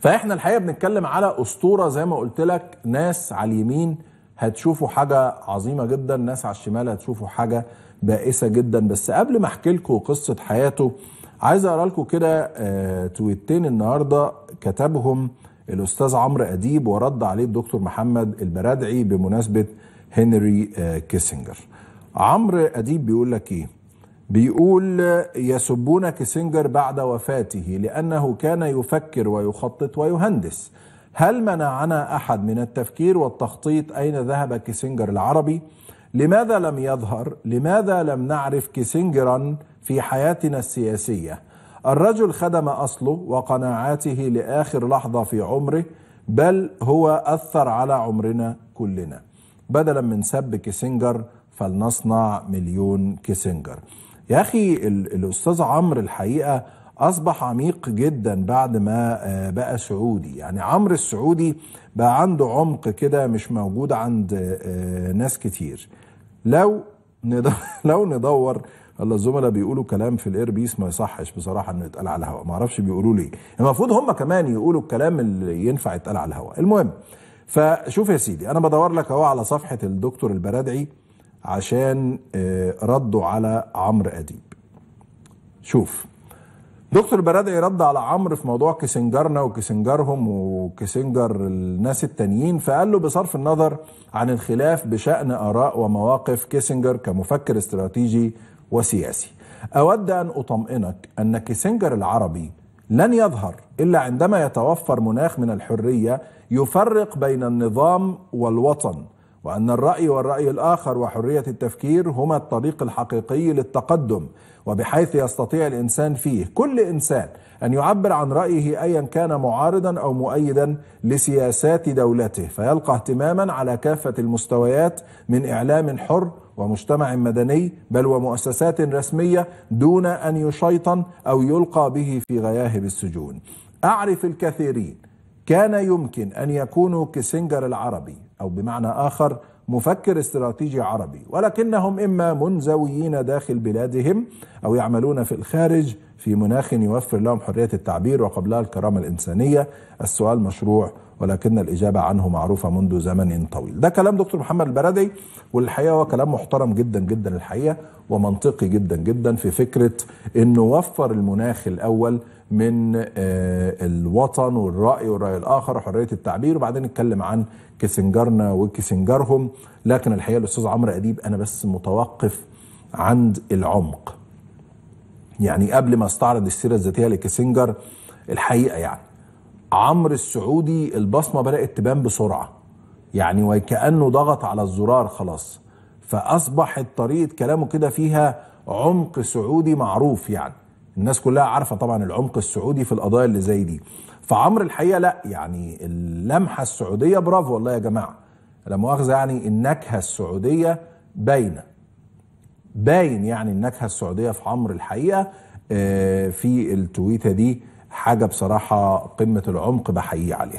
فاحنا الحقيقه بنتكلم على اسطوره زي ما قلت لك ناس على اليمين هتشوفوا حاجه عظيمه جدا ناس على الشمال هتشوفوا حاجه بائسه جدا بس قبل ما احكي لكم قصه حياته عايز اقرا لكم كده آه تويتين النهارده كتبهم الاستاذ عمرو اديب ورد عليه الدكتور محمد البرادعي بمناسبه هنري آه كيسنجر عمرو اديب بيقول لك ايه بيقول يسبون كيسنجر بعد وفاته لأنه كان يفكر ويخطط ويهندس هل منعنا أحد من التفكير والتخطيط أين ذهب كيسنجر العربي؟ لماذا لم يظهر؟ لماذا لم نعرف كيسنجرا في حياتنا السياسية؟ الرجل خدم أصله وقناعاته لآخر لحظة في عمره بل هو أثر على عمرنا كلنا بدلا من سب كيسنجر فلنصنع مليون كيسنجر يا أخي الأستاذ عمرو الحقيقة أصبح عميق جدا بعد ما آه، بقى سعودي يعني عمرو السعودي بقى عنده عمق كده مش موجود عند آه، ناس كتير لو ندور لو ندور الله الزملاء بيقولوا كلام في الاير بيس ما يصحش بصراحه انه يتقال على الهواء ما اعرفش بيقولوا ليه المفروض هم كمان يقولوا الكلام اللي ينفع يتقال على الهواء المهم فشوف يا سيدي انا بدور لك اهو على صفحه الدكتور البرادعي عشان آه، ردوا على عمرو اديب شوف دكتور برادعي رد على عمرو في موضوع كيسنجرنا وكيسنجرهم وكيسنجر الناس التانيين فقال له بصرف النظر عن الخلاف بشأن آراء ومواقف كيسنجر كمفكر استراتيجي وسياسي أود أن أطمئنك أن كيسنجر العربي لن يظهر إلا عندما يتوفر مناخ من الحرية يفرق بين النظام والوطن وأن الرأي والرأي الآخر وحرية التفكير هما الطريق الحقيقي للتقدم وبحيث يستطيع الإنسان فيه كل إنسان أن يعبر عن رأيه أيا كان معارضا أو مؤيدا لسياسات دولته فيلقى اهتماما على كافة المستويات من إعلام حر ومجتمع مدني بل ومؤسسات رسمية دون أن يشيطن أو يلقى به في غياهب السجون أعرف الكثيرين كان يمكن أن يكونوا كيسنجر العربي أو بمعنى آخر مفكر استراتيجي عربي ولكنهم إما منزويين داخل بلادهم أو يعملون في الخارج في مناخ يوفر لهم حرية التعبير وقبلها الكرامة الإنسانية السؤال مشروع ولكن الإجابة عنه معروفة منذ زمن طويل ده كلام دكتور محمد البردي والحقيقة هو كلام محترم جدا جدا الحقيقة ومنطقي جدا جدا في فكرة أنه وفر المناخ الأول من آه، الوطن والرأي والرأي الآخر وحرية التعبير وبعدين نتكلم عن كيسنجرنا وكيسنجرهم لكن الحقيقة الأستاذ عمرو أديب أنا بس متوقف عند العمق يعني قبل ما استعرض السيرة الذاتية لكيسنجر الحقيقة يعني عمرو السعودي البصمه بدات تبان بسرعه يعني وكانه ضغط على الزرار خلاص فاصبحت طريقه كلامه كده فيها عمق سعودي معروف يعني الناس كلها عارفه طبعا العمق السعودي في القضايا اللي زي دي فعمرو الحقيقه لا يعني اللمحه السعوديه برافو والله يا جماعه لا مؤاخذه يعني النكهه السعوديه باينه باين يعني النكهه السعوديه في عمرو الحقيقه آه، في التويته دي حاجه بصراحه قمه العمق بحييه عليها